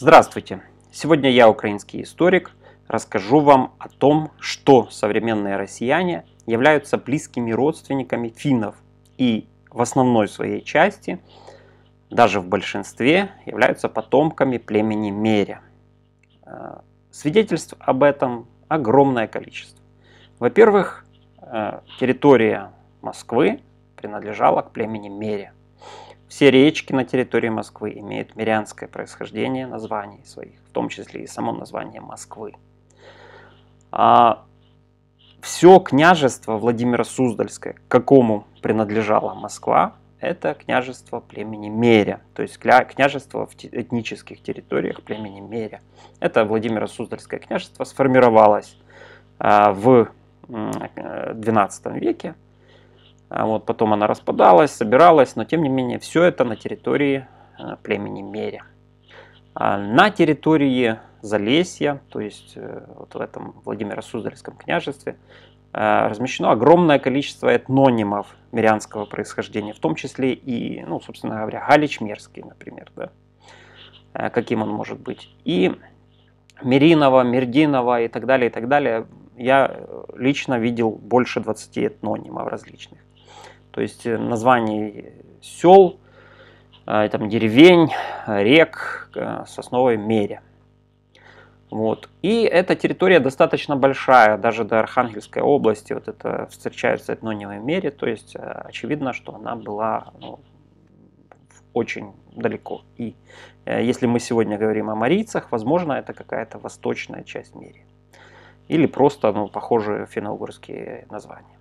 Здравствуйте! Сегодня я, украинский историк, расскажу вам о том, что современные россияне являются близкими родственниками финнов и в основной своей части, даже в большинстве, являются потомками племени Меря. Э, свидетельств об этом огромное количество. Во-первых, э, территория Москвы принадлежала к племени Меря. Все речки на территории Москвы имеют мирянское происхождение названий своих, в том числе и само название Москвы. А все княжество Владимира Суздальское, к какому принадлежала Москва, это княжество племени Меря, то есть княжество в этнических территориях племени Меря. Это Владимира Суздальское княжество сформировалось а, в XII э, веке а вот, потом она распадалась, собиралась, но тем не менее все это на территории э, племени Мере. А на территории Залесья, то есть э, вот в этом Владимиро-Суздальском княжестве, э, размещено огромное количество этнонимов мирянского происхождения, в том числе и, ну, собственно говоря, Галич Мерский, например, да, каким он может быть. И Миринова, Мердинова и так далее, и так далее. Я лично видел больше 20 этнонимов различных. То есть э, названий э, сел, а, там деревень, а, рек, а, сосновой мере. Вот. И эта территория достаточно большая, даже до Архангельской области вот это встречается этнонимой мере, то есть очевидно, что она была ну, очень далеко. И э, если мы сегодня говорим о марийцах, возможно, это какая-то восточная часть мере. Или просто ну, похожие финно-угорские названия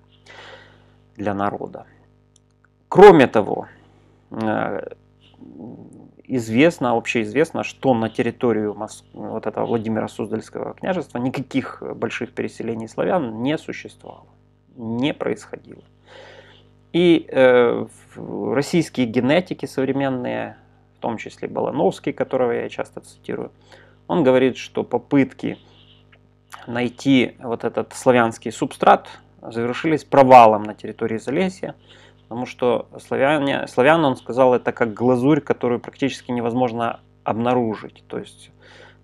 для народа. Кроме того, э, известно, вообще известно, что на территорию Мос... вот этого Владимира Суздальского княжества никаких больших переселений славян не существовало, не происходило. И э, российские генетики современные, в том числе Балановский, которого я часто цитирую, он говорит, что попытки найти вот этот славянский субстрат завершились провалом на территории Залесья, Потому что славяне, славян, он сказал, это как глазурь, которую практически невозможно обнаружить. То есть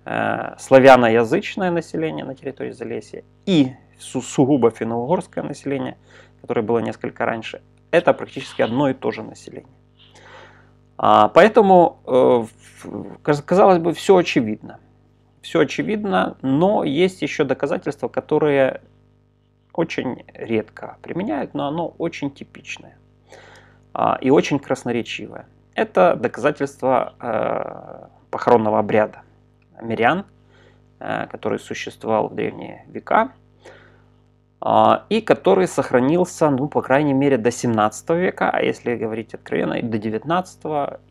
э, славяноязычное население на территории Залесья и су сугубо финно-угорское население, которое было несколько раньше, это практически одно и то же население. А, поэтому, э, казалось бы, все очевидно. Все очевидно, но есть еще доказательства, которые очень редко применяют, но оно очень типичное. А, и очень красноречивая. Это доказательство э, похоронного обряда мирян, э, который существовал в древние века а, и который сохранился, ну, по крайней мере, до 17 века, а если говорить откровенно, и до 19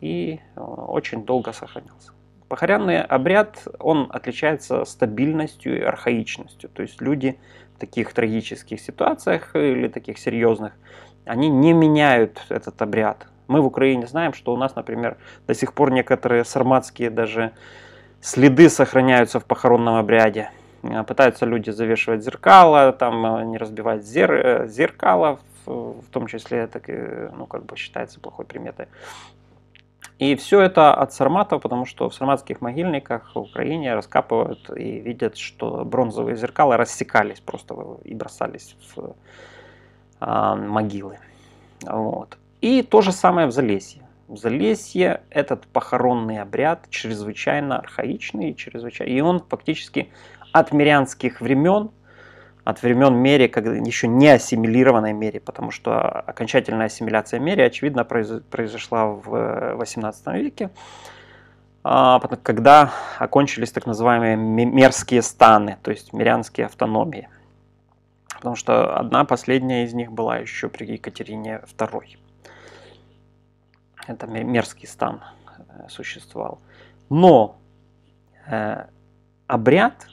и э, очень долго сохранился. Похоронный обряд, он отличается стабильностью и архаичностью. То есть люди в таких трагических ситуациях или таких серьезных, они не меняют этот обряд. Мы в Украине знаем, что у нас, например, до сих пор некоторые сарматские даже следы сохраняются в похоронном обряде. Э, пытаются люди завешивать зеркала, там э, не разбивать зер... Э, зеркала, в том числе это ну, как бы считается плохой приметой. И все это от сарматов, потому что в сарматских могильниках в Украине раскапывают и видят, что бронзовые зеркала рассекались просто и бросались в э, могилы. Вот. И то же самое в Залесье. В Залесье этот похоронный обряд чрезвычайно архаичный, чрезвычайно, и он фактически от мирянских времен от времен Мери, когда еще не ассимилированной Мери, потому что окончательная ассимиляция Мери, очевидно, произошла в 18 э, веке, а, когда окончились так называемые мерские станы, то есть мирянские автономии. Потому что одна последняя из них была еще при Екатерине II. Это мерский стан э, существовал. Но э, обряд –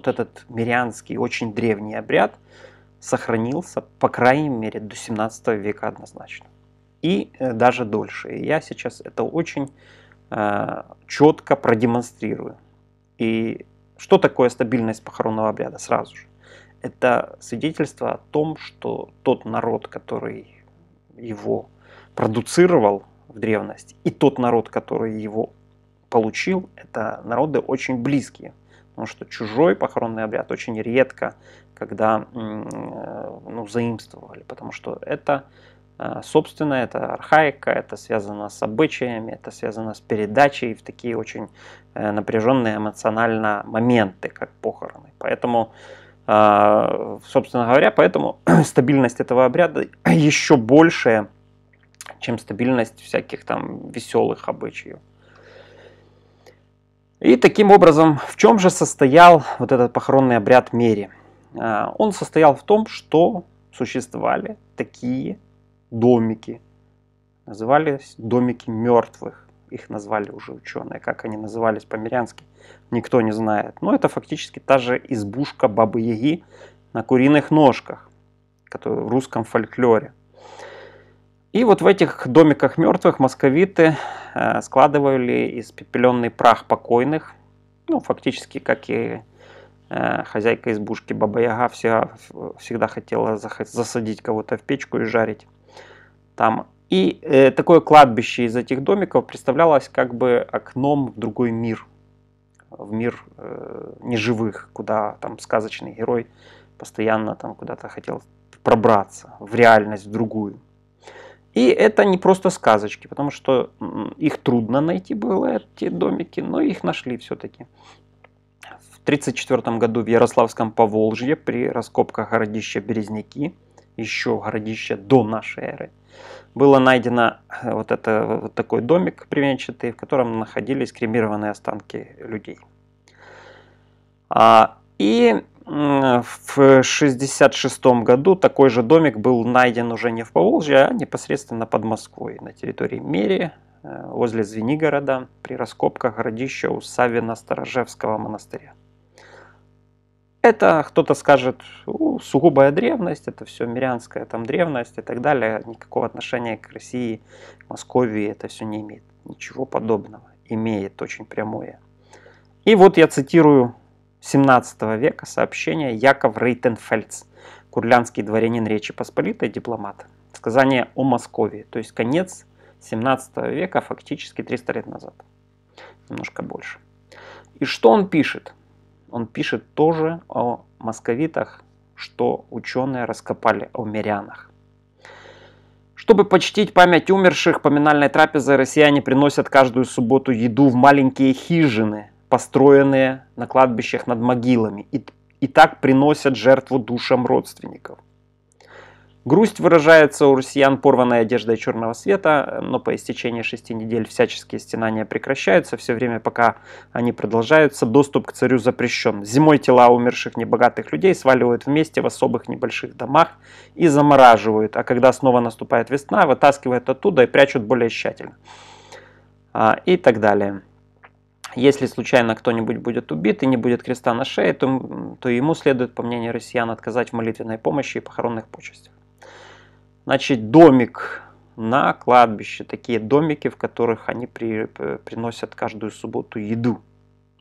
вот этот мирянский, очень древний обряд сохранился, по крайней мере, до 17 века однозначно. И э, даже дольше. И я сейчас это очень э, четко продемонстрирую. И что такое стабильность похоронного обряда сразу же? Это свидетельство о том, что тот народ, который его продуцировал в древности, и тот народ, который его получил, это народы очень близкие. Потому что чужой похоронный обряд очень редко, когда э, ну, заимствовали, потому что это э, собственно, это архаика, это связано с обычаями, это связано с передачей в такие очень э, напряженные эмоционально моменты, как похороны. Поэтому, собственно говоря, поэтому стабильность этого обряда еще большая, чем стабильность всяких там веселых обычаев. И таким образом, в чем же состоял вот этот похоронный обряд Мери? А, он состоял в том, что существовали такие домики. Назывались домики мертвых. Их назвали уже ученые. Как они назывались по-мирянски, никто не знает. Но это фактически та же избушка Бабы-Яги на куриных ножках, которая в русском фольклоре. И вот в этих домиках мертвых московиты Э, складывали испепеленный прах покойных, ну, фактически, как и э, хозяйка избушки Баба Яга всегда, всегда хотела засадить кого-то в печку и жарить там. И э, такое кладбище из этих домиков представлялось как бы окном в другой мир, в мир э, неживых, куда там сказочный герой постоянно там куда-то хотел пробраться, в реальность, в другую. И это не просто сказочки, потому что их трудно найти было, эти домики, но их нашли все-таки. В 1934 году в Ярославском Поволжье при раскопках городища Березняки, еще городище до нашей эры, было найдено э, вот, это, вот такой домик привенчатый, в котором находились кремированные останки людей. А, и в 1966 году такой же домик был найден уже не в Поволжье, а непосредственно под Москвой, на территории Мерии, э, возле Звенигорода, при раскопках городища у Савина сторожевского монастыря. Это, кто-то скажет, сугубая древность, это все мирянская там древность и так далее, никакого отношения к России, к Московии это все не имеет. Ничего подобного имеет очень прямое. И вот я цитирую 17 века сообщение Яков Рейтенфельц, курлянский дворянин Речи Посполитой, дипломат. Сказание о Москве, то есть конец 17 века, фактически 300 лет назад. Немножко больше. И что он пишет? Он пишет тоже о московитах, что ученые раскопали о мирянах. Чтобы почтить память умерших, поминальной трапезы россияне приносят каждую субботу еду в маленькие хижины, построенные на кладбищах над могилами, и, и так приносят жертву душам родственников. Грусть выражается у россиян порванной одеждой черного света, но по истечении шести недель всяческие стенания прекращаются, все время пока они продолжаются, доступ к царю запрещен. Зимой тела умерших небогатых людей сваливают вместе в особых небольших домах и замораживают, а когда снова наступает весна, вытаскивают оттуда и прячут более тщательно. А, и так далее. Если случайно кто-нибудь будет убит и не будет креста на шее, то, то ему следует, по мнению россиян, отказать в молитвенной помощи и похоронных почестях. Значит, домик на кладбище, такие домики, в которых они при, приносят каждую субботу еду,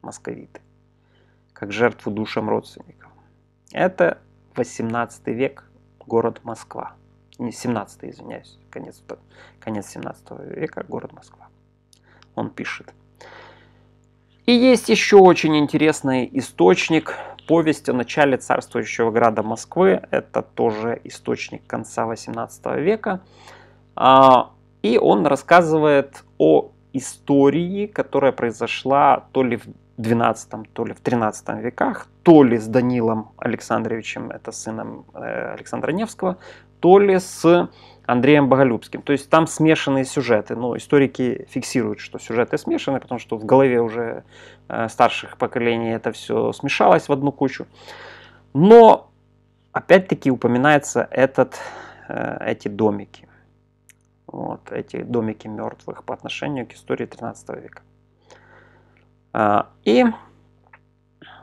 московиты, как жертву душам родственников. Это 18 век, город Москва. Не 17, извиняюсь, конец, конец 17 века, город Москва. Он пишет. И есть еще очень интересный источник, повесть о начале царствующего града Москвы. Это тоже источник конца 18 века. А, и он рассказывает о истории, которая произошла то ли в 12, то ли в 13 веках, то ли с Данилом Александровичем, это сыном э, Александра Невского, то ли с Андреем Боголюбским. То есть там смешанные сюжеты. Но историки фиксируют, что сюжеты смешаны, потому что в голове уже э, старших поколений это все смешалось в одну кучу. Но опять-таки упоминается этот, э, эти домики. Вот, эти домики мертвых по отношению к истории 13 века. А, и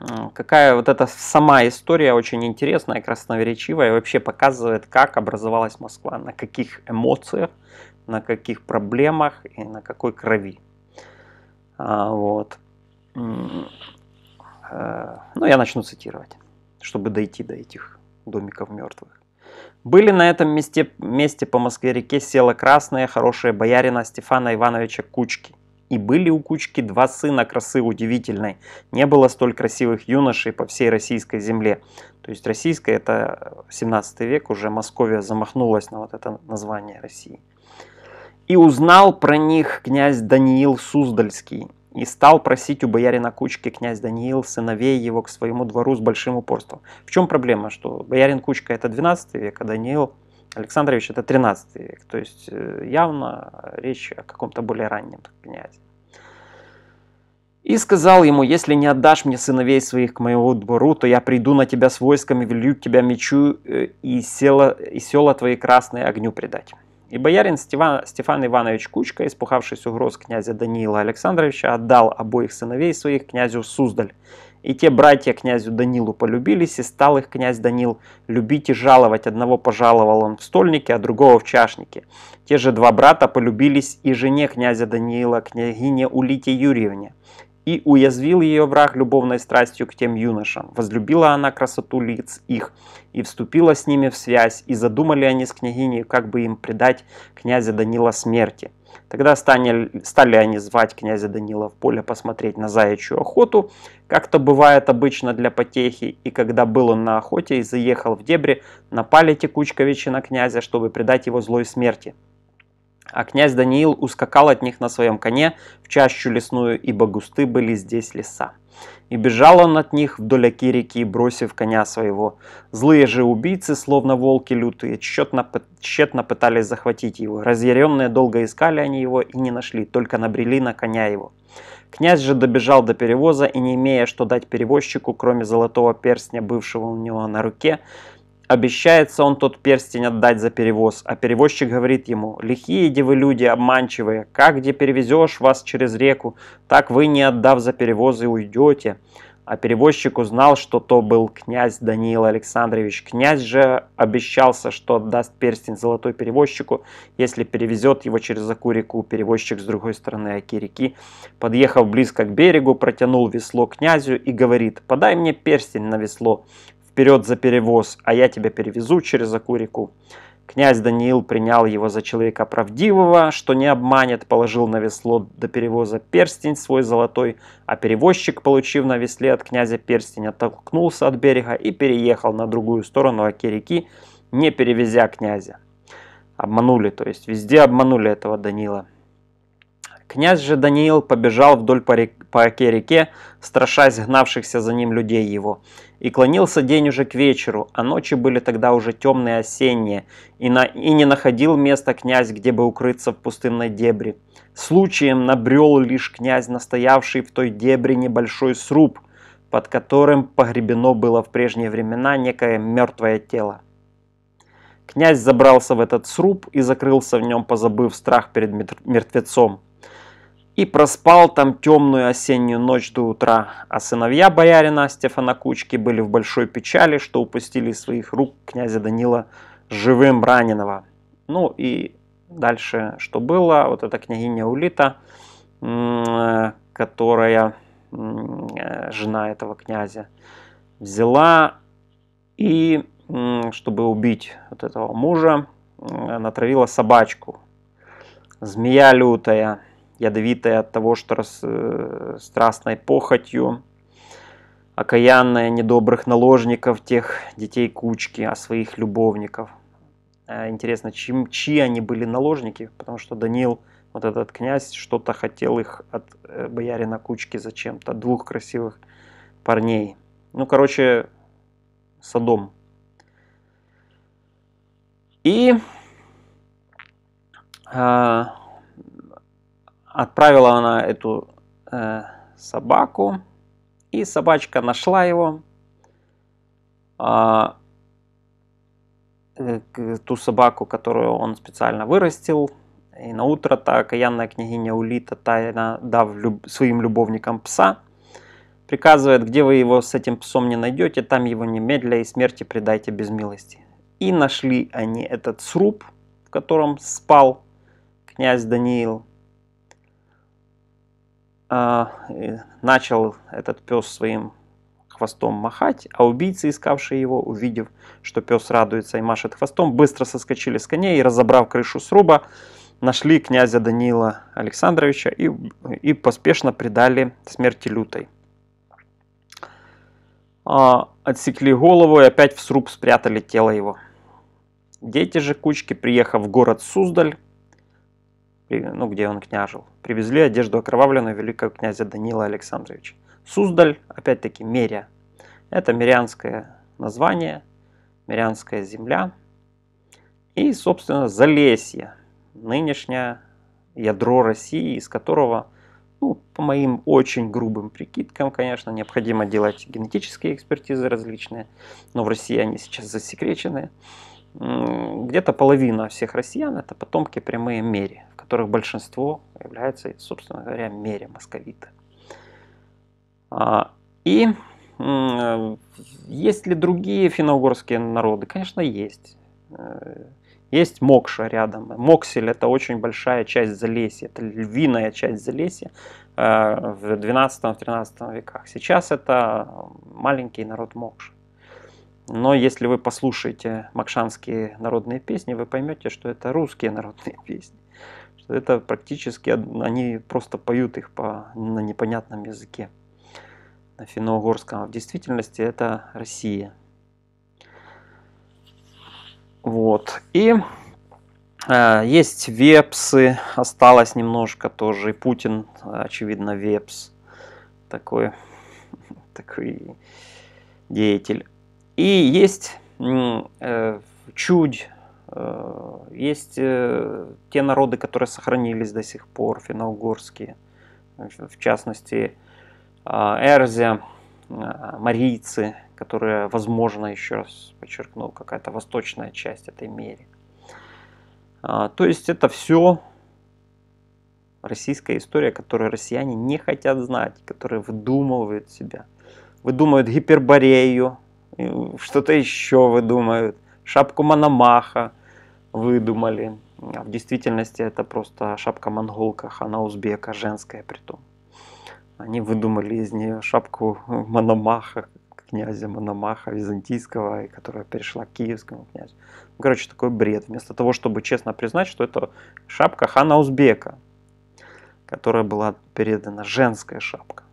Э, какая вот эта сама история очень интересная, красноречивая, и вообще показывает, как образовалась Москва, на каких эмоциях, на каких проблемах и на какой крови. А, вот. Э, ну, я начну цитировать, чтобы дойти до этих домиков мертвых. Были на этом месте, месте по Москве-реке села красная хорошая боярина Стефана Ивановича Кучки – и были у Кучки два сына красы удивительной. Не было столь красивых юношей по всей российской земле. То есть российская это 17 век, уже Московия замахнулась на вот это название России. И узнал про них князь Даниил Суздальский. И стал просить у боярина Кучки князь Даниил сыновей его к своему двору с большим упорством. В чем проблема? Что боярин Кучка это 12 век, а Даниил Александрович это 13 век, то есть э, явно речь о каком-то более раннем князе. И сказал ему, если не отдашь мне сыновей своих к моему двору, то я приду на тебя с войсками, и тебя мечу э, и села, и села твои красные огню предать. И боярин Стефан, Стефан Иванович Кучка, испухавшись угроз князя Даниила Александровича, отдал обоих сыновей своих князю Суздаль и те братья князю Данилу полюбились, и стал их князь Данил любить и жаловать. Одного пожаловал он в стольнике, а другого в чашнике. Те же два брата полюбились и жене князя Даниила, княгине Улите Юрьевне. И уязвил ее враг любовной страстью к тем юношам. Возлюбила она красоту лиц их, и вступила с ними в связь, и задумали они с княгиней, как бы им предать князя Данила смерти. Тогда стали, стали они звать князя Данила в поле посмотреть на заячью охоту, как-то бывает обычно для потехи, и когда был он на охоте и заехал в дебри, напали Текучковичи на князя, чтобы предать его злой смерти. А князь Даниил ускакал от них на своем коне в чащу лесную, ибо густы были здесь леса. И бежал он от них вдоль оки реки, бросив коня своего. Злые же убийцы, словно волки лютые, тщетно, тщетно пытались захватить его. Разъяренные долго искали они его и не нашли, только набрели на коня его. Князь же добежал до перевоза и, не имея что дать перевозчику, кроме золотого перстня, бывшего у него на руке, Обещается он тот перстень отдать за перевоз, а перевозчик говорит ему, «Лихие девы люди, обманчивые, как где перевезешь вас через реку, так вы, не отдав за перевозы, уйдете». А перевозчик узнал, что то был князь Даниил Александрович. Князь же обещался, что отдаст перстень золотой перевозчику, если перевезет его через Аку реку. Перевозчик с другой стороны Аки реки, подъехав близко к берегу, протянул весло князю и говорит, «Подай мне перстень на весло» вперед за перевоз, а я тебя перевезу через оку Князь Даниил принял его за человека правдивого, что не обманет, положил на весло до перевоза перстень свой золотой, а перевозчик, получив на весле от князя перстень, оттолкнулся от берега и переехал на другую сторону оки реки, не перевезя князя. Обманули, то есть везде обманули этого Данила. Князь же Даниил побежал вдоль по, рек... по оке реке, страшась гнавшихся за ним людей его. И клонился день уже к вечеру, а ночи были тогда уже темные осенние, и, на... и не находил места князь, где бы укрыться в пустынной дебри. Случаем набрел лишь князь, настоявший в той дебре небольшой сруб, под которым погребено было в прежние времена некое мертвое тело. Князь забрался в этот сруб и закрылся в нем, позабыв страх перед мертвецом и проспал там темную осеннюю ночь до утра, а сыновья боярина Стефана Кучки были в большой печали, что упустили из своих рук князя Данила живым раненого. Ну и дальше что было, вот эта княгиня Улита, которая жена этого князя, взяла и, чтобы убить вот этого мужа, натравила собачку. Змея лютая – ядовитая от того, что рас, э, страстной похотью, окаянная недобрых наложников тех детей кучки, а своих любовников. А, интересно, чем, чьи они были наложники, потому что Данил, вот этот князь, что-то хотел их от э, боярина кучки зачем-то, двух красивых парней. Ну, короче, Садом. И а, Отправила она эту э, собаку, и собачка нашла его. А, э, ту собаку, которую он специально вырастил. И на утро та окаянная княгиня Улита, тайно дав люб... своим любовникам пса, приказывает, где вы его с этим псом не найдете, там его немедля и смерти предайте без милости. И нашли они этот сруб, в котором спал князь Даниил. А, начал этот пес своим хвостом махать, а убийцы, искавшие его, увидев, что пес радуется и машет хвостом, быстро соскочили с коней и, разобрав крышу сруба, нашли князя Данила Александровича и, и поспешно предали смерти лютой. А, отсекли голову и опять в сруб спрятали тело его. Дети же кучки, приехав в город Суздаль, ну, где он княжил. Привезли одежду окровавленную великого князя Данила Александровича. Суздаль, опять-таки, Меря. Это мирянское название, мирянская земля. И, собственно, Залесье, нынешнее ядро России, из которого, ну, по моим очень грубым прикидкам, конечно, необходимо делать генетические экспертизы различные, но в России они сейчас засекречены. Где-то половина всех россиян – это потомки прямые Мерии которых большинство является, собственно говоря, мере московита. А, и есть ли другие финно-угорские народы? Конечно, есть. Э, есть Мокша рядом. Моксель – это очень большая часть Залесья, это львиная часть Залесья э, в 12-13 веках. Сейчас это маленький народ Мокша. Но если вы послушаете макшанские народные песни, вы поймете, что это русские народные песни это практически они просто поют их по, на непонятном языке, на финно-угорском. в действительности это Россия. Вот. И э, есть вепсы, осталось немножко тоже. И Путин, очевидно, вепс. Такой, такой деятель. И есть э, чудь Э, есть э, те народы, которые сохранились до сих пор, финно-угорские, в частности, а, Эрзе, а, марийцы, которые, возможно, еще раз подчеркну, какая-то восточная часть этой мере. А, то есть это все российская история, которую россияне не хотят знать, которые выдумывают себя, выдумывают гиперборею, э, что-то еще выдумывают шапку Мономаха выдумали. А в действительности это просто шапка монголка, хана узбека, женская при том. Они выдумали из нее шапку Мономаха, князя Мономаха византийского, которая перешла к киевскому князю. Ну, короче, такой бред. Вместо того, чтобы честно признать, что это шапка хана Узбека, которая была передана женская шапка.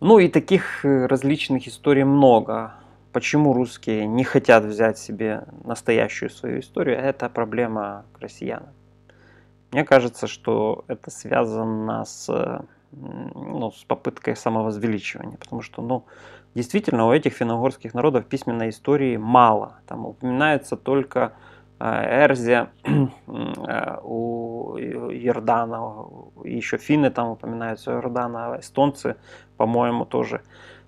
Ну и таких э, различных историй много почему русские не хотят взять себе настоящую свою историю, это проблема россиян. Мне кажется, что это связано с, ну, с попыткой самовозвеличивания, потому что, ну, действительно, у этих финно-угорских народов письменной истории мало. Там упоминается только э, Эрзия, э, у Ердана, еще финны там упоминаются, у Ердана, а эстонцы, по-моему, тоже.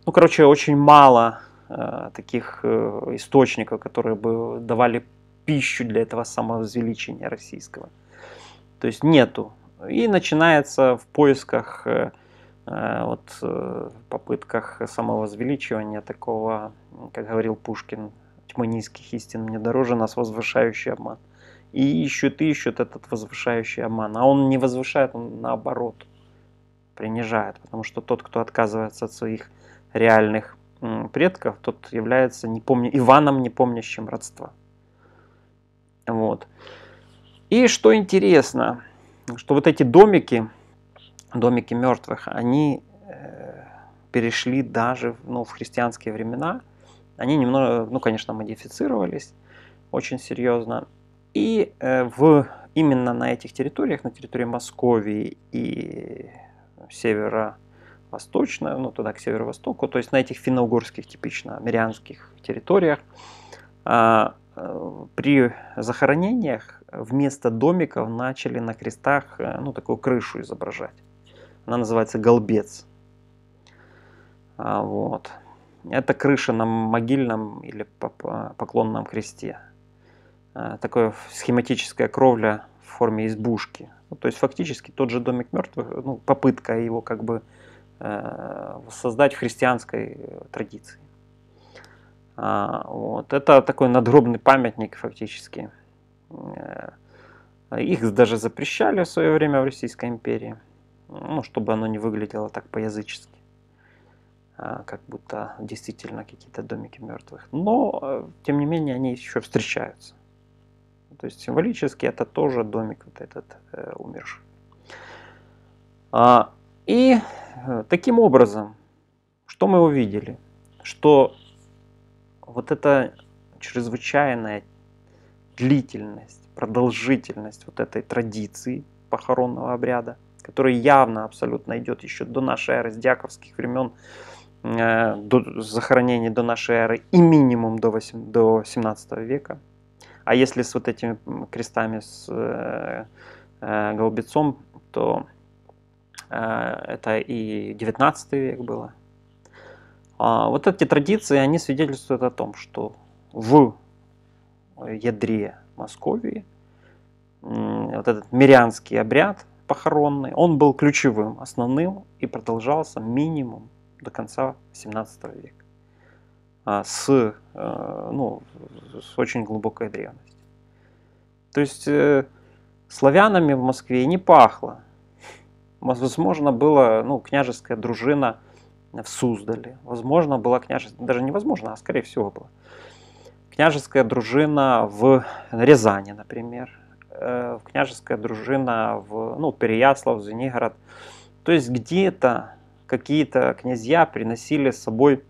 Ну, короче, очень мало Э, таких э, источников, которые бы давали пищу для этого самовозвеличения российского. То есть нету. И начинается в поисках, э, вот, попытках самовозвеличивания такого, как говорил Пушкин, тьмы низких истин мне дороже нас возвышающий обман. И ищут, ищут этот возвышающий обман. А он не возвышает, он наоборот принижает. Потому что тот, кто отказывается от своих реальных предков, тот является, не помню, Иваном, не помнящим родства. Вот. И что интересно, что вот эти домики, домики мертвых, они э, перешли даже ну, в христианские времена. Они немного, ну, конечно, модифицировались очень серьезно. И э, в, именно на этих территориях, на территории Московии и севера восточная, ну туда к северо-востоку, то есть на этих финно-угорских типично амирянских территориях, а, э, при захоронениях вместо домиков начали на крестах э, ну, такую крышу изображать. Она называется голбец. А, вот. Это крыша на могильном или поклонном кресте. А, такое схематическая кровля в форме избушки. Ну, то есть фактически тот же домик мертвых, ну, попытка его как бы Э, создать в христианской э, традиции. А, вот. Это такой надгробный памятник фактически. Э, их даже запрещали в свое время в Российской империи, ну, чтобы оно не выглядело так по-язычески, а, как будто действительно какие-то домики мертвых. Но, тем не менее, они еще встречаются. То есть символически это тоже домик вот этот э, умерший. А, и э, таким образом, что мы увидели? Что вот эта чрезвычайная длительность, продолжительность вот этой традиции похоронного обряда, который явно абсолютно идет еще до нашей эры, с дьяковских времен, э, до захоронения до нашей эры и минимум до, 8, до 17 века. А если с вот этими крестами с э, э, голубецом, то Э, это и 19 век было. А вот эти традиции, они свидетельствуют о том, что в ядре Московии вот этот мирянский обряд похоронный, он был ключевым, основным и продолжался минимум до конца 17 века а с, э, ну, с очень глубокой древностью. То есть э, славянами в Москве не пахло. Возможно, была ну, княжеская дружина в Суздале. Возможно, была княжеская... Даже невозможно, а скорее всего была. Княжеская дружина в Рязани, например. Э, княжеская дружина в ну, Переяслав, Звенигород. То есть где-то какие-то князья приносили с собой,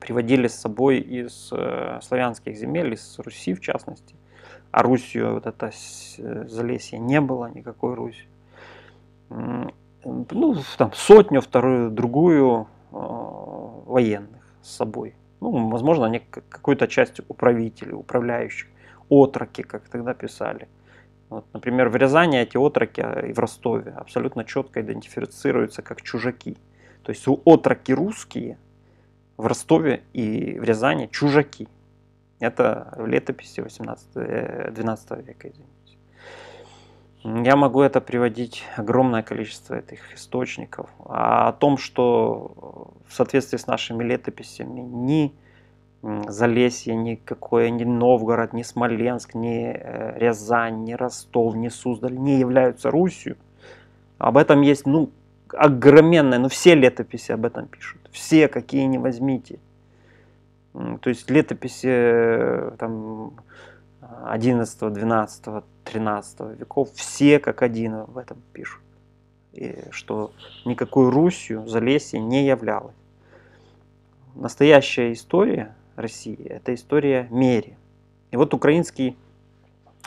приводили с собой из э, славянских земель, из Руси в частности. А Русью вот это э, залесье не было, никакой Руси ну, там, сотню, вторую, другую а, военных с собой. Ну, возможно, они какую-то часть управителей, управляющих, отроки, как тогда писали. Вот, например, в Рязани эти отроки а, и в Ростове абсолютно четко идентифицируются как чужаки. То есть у отроки русские в Ростове и в Рязани чужаки. Это летописи 18, 12 э, века, извините. Я могу это приводить огромное количество этих источников. А о том, что э, в соответствии с нашими летописями ни Залесье, ни какое, ни Новгород, ни Смоленск, ни э, Рязань, ни Ростов, ни Суздаль не являются Русью. Об этом есть, ну, огроменное, ну, все летописи об этом пишут. Все, какие не возьмите. То есть летописи, э, там, 11, 12, 13 веков, все как один в этом пишут. И что никакой Русью Залесье не являлось. Настоящая история России – это история Мери. И вот украинский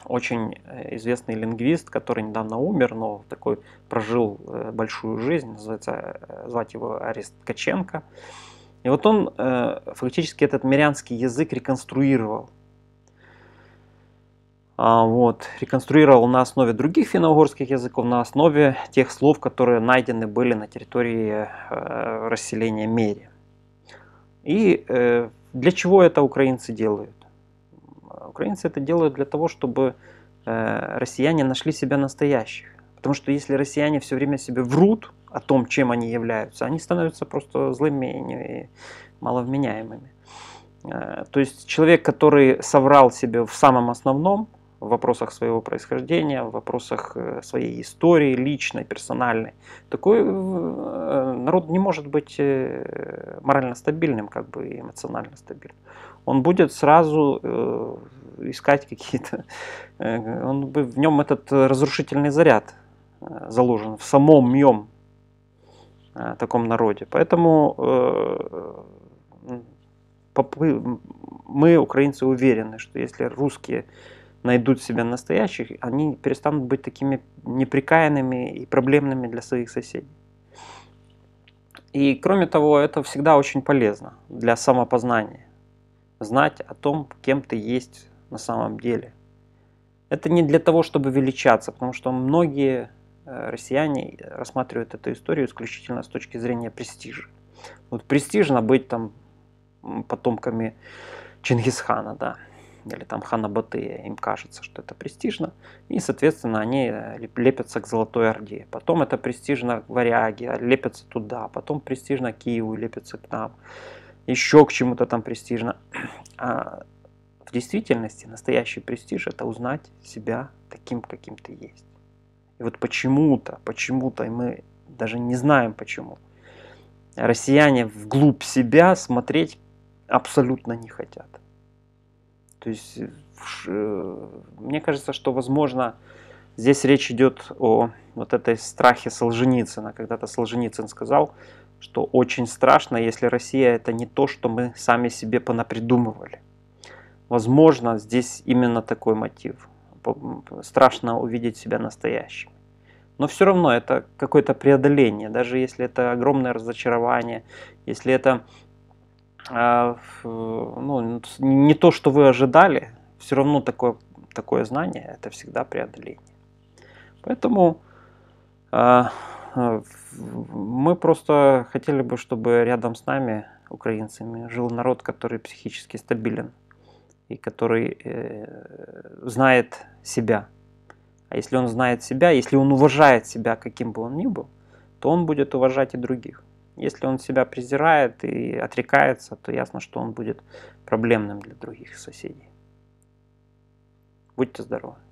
очень э, известный лингвист, который недавно умер, но такой прожил э, большую жизнь, называется, э, звать его Арест Ткаченко. И вот он фактически этот мирянский язык реконструировал а, вот, реконструировал на основе других финно-угорских языков, на основе тех слов, которые найдены были на территории э, расселения Мери. И э, для чего это украинцы делают? Украинцы это делают для того, чтобы э, россияне нашли себя настоящих. Потому что если россияне все время себе врут о том, чем они являются, они становятся просто злыми и маловменяемыми. Э, то есть человек, который соврал себе в самом основном, в вопросах своего происхождения, в вопросах э, своей истории личной, персональной. Такой э, народ не может быть э, морально стабильным, как бы и эмоционально стабильным. Он будет сразу искать какие-то... Он, в нем этот разрушительный заряд заложен в самом нем, таком народе. Поэтому мы, украинцы, уверены, что если русские найдут себя настоящих, они перестанут быть такими неприкаянными и проблемными для своих соседей. И кроме того, это всегда очень полезно для самопознания. Знать о том, кем ты есть на самом деле. Это не для того, чтобы величаться, потому что многие э, россияне рассматривают эту историю исключительно с точки зрения престижа. Вот престижно быть там потомками Чингисхана, да или там хана батыя им кажется, что это престижно, и, соответственно, они э, лепятся к Золотой Орде. Потом это престижно Варяге, лепятся туда, потом престижно Киеву, лепятся к нам, еще к чему-то там престижно. А в действительности настоящий престиж – это узнать себя таким, каким ты есть. И вот почему-то, почему-то, и мы даже не знаем почему, россияне вглубь себя смотреть абсолютно не хотят. То есть, э, э, мне кажется, что, возможно, здесь речь идет о вот этой страхе Солженицына. Когда-то Солженицын сказал, что очень страшно, если Россия это не то, что мы сами себе понапридумывали. Возможно, здесь именно такой мотив. Страшно увидеть себя настоящим. Но все равно это какое-то преодоление, даже если это огромное разочарование, если это а, ну, не то, что вы ожидали, все равно такое, такое знание – это всегда преодоление. Поэтому а, а, мы просто хотели бы, чтобы рядом с нами, украинцами, жил народ, который психически стабилен и который э, знает себя. А если он знает себя, если он уважает себя, каким бы он ни был, то он будет уважать и других. Если он себя презирает и отрекается, то ясно, что он будет проблемным для других соседей. Будьте здоровы.